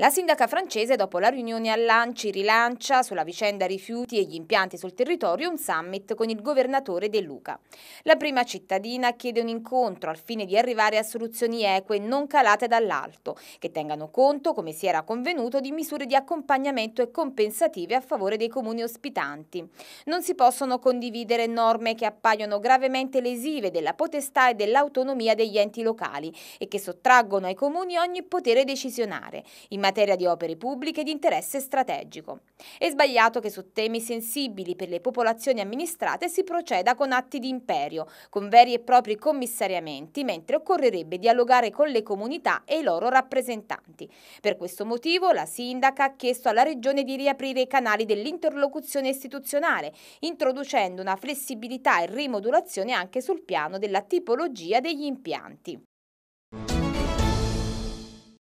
La sindaca francese, dopo la riunione a Lanci, rilancia sulla vicenda rifiuti e gli impianti sul territorio un summit con il governatore De Luca. La prima cittadina chiede un incontro al fine di arrivare a soluzioni eque non calate dall'alto, che tengano conto, come si era convenuto, di misure di accompagnamento e compensative a favore dei comuni ospitanti. Non si possono condividere norme che appaiono gravemente lesive della potestà e dell'autonomia degli enti locali e che sottraggono ai comuni ogni potere decisionare. In materia di opere pubbliche di interesse strategico. È sbagliato che su temi sensibili per le popolazioni amministrate si proceda con atti di imperio, con veri e propri commissariamenti, mentre occorrerebbe dialogare con le comunità e i loro rappresentanti. Per questo motivo la sindaca ha chiesto alla Regione di riaprire i canali dell'interlocuzione istituzionale, introducendo una flessibilità e rimodulazione anche sul piano della tipologia degli impianti.